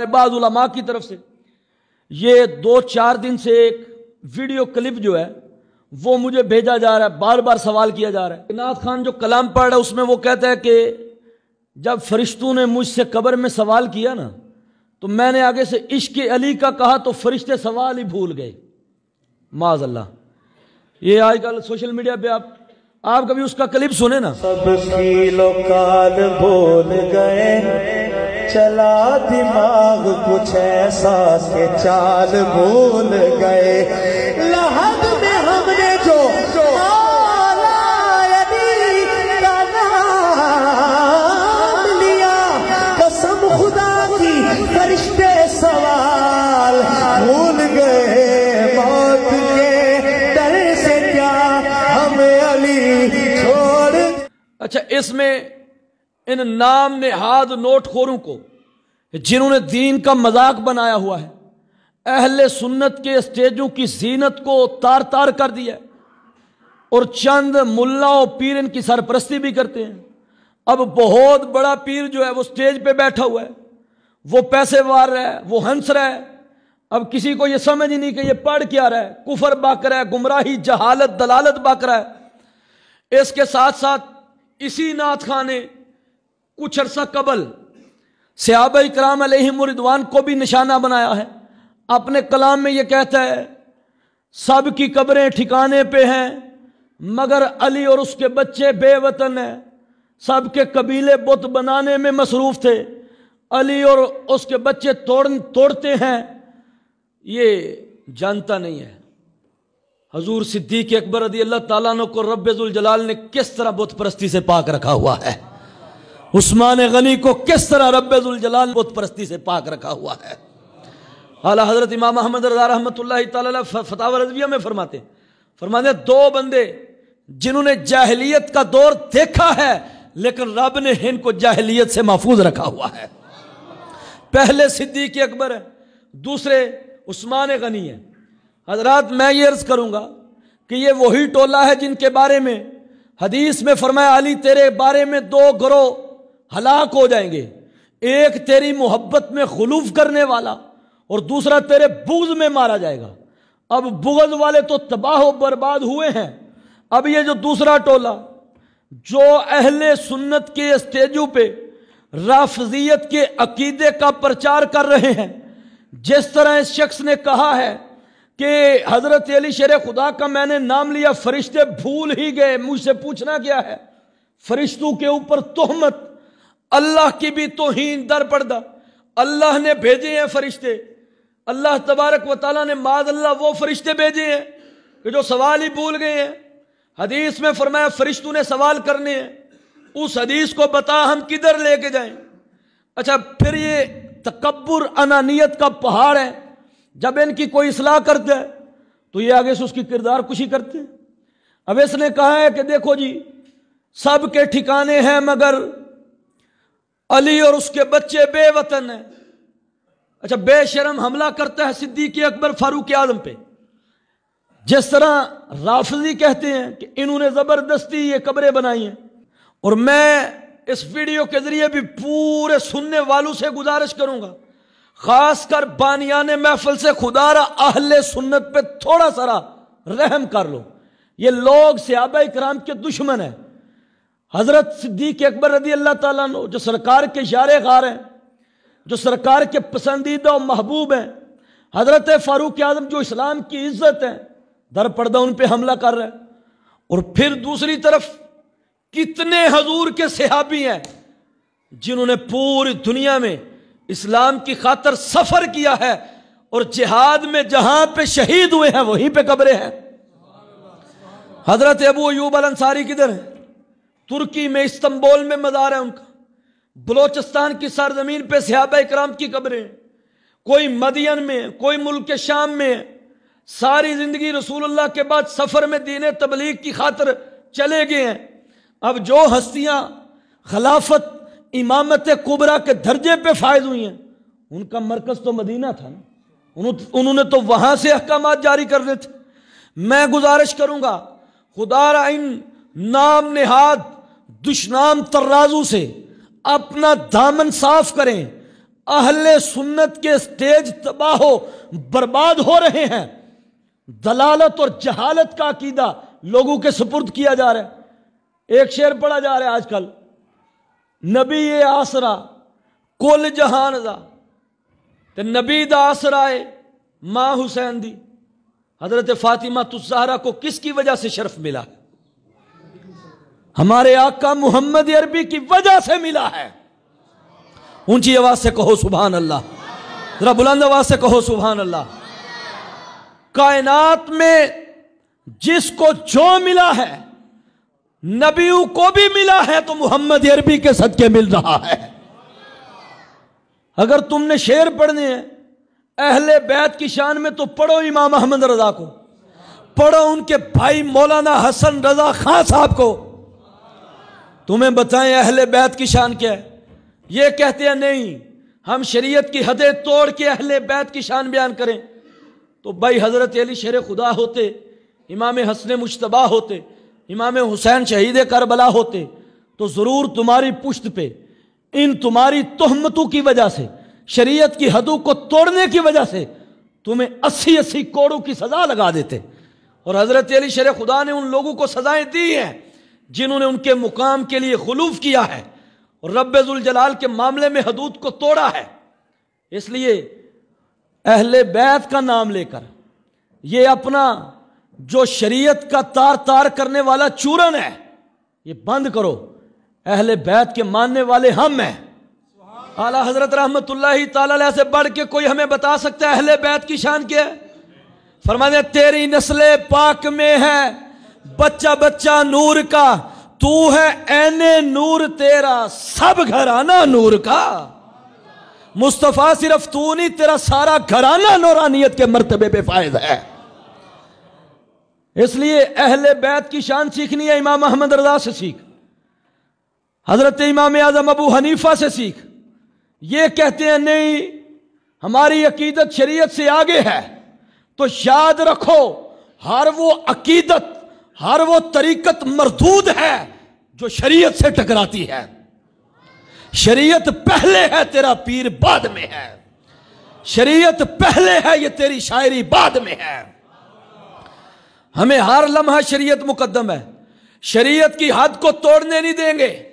बाद की तरफ से ये दो चार दिन से एक वीडियो क्लिप जो है वो मुझे भेजा जा रहा है बार बार सवाल किया जा रहा है नाथ खान जो कलाम पढ़ रहा है उसमें वो कहता है कि जब फरिश्तों ने मुझसे कब्र में सवाल किया ना तो मैंने आगे से इश्क अली का कहा तो फरिश्ते सवाल ही भूल गए माज अल्लाह ये आजकल सोशल मीडिया पे आप आप कभी उसका क्लिप सुने ना सब भूल गए चला दिमाग कुछ ऐसा के चाल भूल गए लहद में हमने जो लिया कसम खुदा की फरिश्ते सवाल भूल गए मौत के डर से क्या हम अली छोड़ अच्छा इसमें इन नाम नोट नोटखोरों को जिन्होंने दीन का मजाक बनाया हुआ है अहले सुन्नत के स्टेजों की जीनत को तार तार कर दिया और चंद मुल्ला और पीर इनकी सरपरस्ती भी करते हैं अब बहुत बड़ा पीर जो है वो स्टेज पे बैठा हुआ है वो पैसे वार रहा है वो हंस रहा है अब किसी को ये समझ ही नहीं कि ये पढ़ क्या रहा है कुफर बाक रहा है गुमराही जहालत दलालत बाक रहा है इसके साथ साथ इसी नाथ खाने ने कुछ अरसा कबल सयाब कराम अलहमरिदवान को भी निशाना बनाया है अपने कलाम में यह कहता है सब की कब्रें ठिकाने पे हैं मगर अली और उसके बच्चे बेवतन हैं सबके कबीले बुत बनाने में मसरूफ थे अली और उसके बच्चे तोड़ तोड़ते हैं ये जानता नहीं है हजूर सिद्दीक अकबर अदी अल्लाह तला को रब्बुल जलाल ने किस तरह बुत परस्ती से पाक रखा हुआ है उस्मान गनी को किस तरह रबाल बुत परस्ती से पाक रखा हुआ है अला हजरत इमाम अहमद रजा रहमत फतावर रजविया में फरमाते फरमाते दो बंदे जिन्होंने जाहलीत का दौर देखा है लेकिन रब ने इनको जाहलीत से महफूज रखा हुआ है पहले सिद्दीक अकबर है दूसरे उस्मान गनी है हजरात मैं ये अर्ज करूंगा कि ये वही टोला है जिनके बारे में हदीस में फरमाया अली तेरे बारे में दो ग्रोह हलाक हो जाएंगे एक तेरी मोहब्बत में खलूफ करने वाला और दूसरा तेरे बुगज में मारा जाएगा अब बुगज वाले तो तबाह बर्बाद हुए हैं अब ये जो दूसरा टोला जो अहले सुन्नत के स्टेजों पे राफजियत के अकीदे का प्रचार कर रहे हैं जिस तरह इस शख्स ने कहा है कि हज़रत अली शेर खुदा का मैंने नाम लिया फरिश्ते भूल ही गए मुझसे पूछना क्या है फरिश्तों के ऊपर तोहमत अल्लाह की भी तोहन दर पड़दा अल्लाह ने भेजे हैं फरिश्ते अल्लाह तबारक व ताली ने माद अल्लाह वो फरिश्ते भेजे हैं कि जो सवाल ही भूल गए हैं हदीस में फरमाया फरिश्तों ने सवाल करने हैं उस हदीस को बता हम किधर लेके जाएं अच्छा फिर ये तकबर अनानियत का पहाड़ है जब इनकी कोई इसलाह करता है तो ये आगे से उसकी किरदार कुशी करते हैं अब इसने कहा है कि देखो जी सब के ठिकाने हैं मगर अली और उसके बच्चे बेवतन हैं अच्छा बेशरम हमला करता है सिद्दीक अकबर फारूक आलम पे जिस तरह राफजी कहते हैं कि इन्होंने ज़बरदस्ती ये कब्रें बनाई हैं और मैं इस वीडियो के ज़रिए भी पूरे सुनने वालों से गुजारिश करूंगा खासकर बानियान महफल से खुदारा आहल सुन्नत पे थोड़ा सारा रहम कर लो ये लोग सहाबा कराम के दुश्मन हैं हज़रत सिद्दीक अकबर रदी अल्लाह ताला जो सरकार के शार खार हैं जो सरकार के पसंदीदा और महबूब हैं हज़रत फ़ारूक आज़म जो इस्लाम की इज्जत है दर पर्दा उन पर हमला कर रहे हैं और फिर दूसरी तरफ कितने हजूर के सहाबी हैं जिन्होंने पूरी दुनिया में इस्लाम की खातर सफ़र किया है और जिहाद में जहां पर शहीद हुए हैं वहीं पर कबरे हैं हजरत अबू अयूब अंसारी किधर है तुर्की में इस्तंबोल में मज़ार है उनका बलोचिस्तान की सरजमीन पर सिहाब इक्राम की कब्रें कोई मदियन में कोई मुल्क शाम में सारी ज़िंदगी रसूलुल्लाह के बाद सफ़र में दीन तबलीग की खातर चले गए हैं अब जो हस्तियां खिलाफत इमामत कुबरा के दर्जे पे फायज हुई हैं उनका मरकज़ तो मदीना था ना उन्होंने तो वहां से अहकाम जारी कर दिए थे मैं गुजारिश करूंगा खुदा इन नाम नेहाद दुश्नाम तर्राजू से अपना दामन साफ करें अहल सुन्नत के स्टेज तबाह हो बर्बाद हो रहे हैं दलालत और जहालत का अकीदा लोगों के सपुर्द किया जा रहा है एक शेर पढ़ा जा रहा है आजकल नबी ये आसरा कुल जहान दा ते नबी दा आसरा है माँ हुसैन दी हजरत फातिमा तुजहरा को किसकी वजह से शर्फ मिला है हमारे आका मोहम्मद अरबी की वजह से मिला है ऊंची आवाज से कहो सुबहान अल्लाह जरा बुलंद आवाज से कहो सुबहान अल्लाह कायनात में जिसको जो मिला है नबियों को भी मिला है तो मोहम्मद अरबी के सदके मिल रहा है अगर तुमने शेर पढ़ने हैं अहले बैत की शान में तो पढ़ो इमाम अहमद रजा को पढ़ो उनके भाई मौलाना हसन रजा खान साहब को तुम्हें बताएं अहले बैत की शान क्या है ये कहते हैं नहीं हम शरीयत की हदें तोड़ के अहले बैत की शान बयान करें तो भाई हज़रत अली शेर खुदा होते इमाम हसन मुशतबा होते इमाम हुसैन शहीद करबला होते तो ज़रूर तुम्हारी पुश्त पे इन तुम्हारी तोहमतों की वजह से शरीयत की हदों को तोड़ने की वजह से तुम्हें अस्सी अस्सी कोड़ों की सज़ा लगा देते और हज़रत अली शेर खुदा ने उन लोगों को सज़ाएं दी हैं जिन्होंने उनके मुकाम के लिए खलूफ किया है और रबाल के मामले में हदूद को तोड़ा है इसलिए अहले बैत का नाम लेकर ये अपना जो शरीयत का तार तार करने वाला चूरन है ये बंद करो अहले बैत के मानने वाले हम हैं आला हजरत रहमत ताला से बढ़ के कोई हमें बता सकता है अहले बैत की शान क्या है फरमाने तेरी नस्ल पाक में है बच्चा बच्चा नूर का तू है ऐने नूर तेरा सब घराना नूर का मुस्तफ़ा सिर्फ तू नहीं तेरा सारा घराना नौरानियत के मरतबे पे फायद है इसलिए अहले बैत की शान सीखनी है इमाम अहमद रजा से सीख हजरत इमाम आजम अबू हनीफा से सीख ये कहते हैं नहीं हमारी अकीदत शरीयत से आगे है तो याद रखो हर वो अकीदत हर वो तरीकत मरदूद है जो शरीयत से टकराती है शरीयत पहले है तेरा पीर बाद में है शरीयत पहले है ये तेरी शायरी बाद में है हमें हर लम्हा शरीयत मुकदम है शरीयत की हद को तोड़ने नहीं देंगे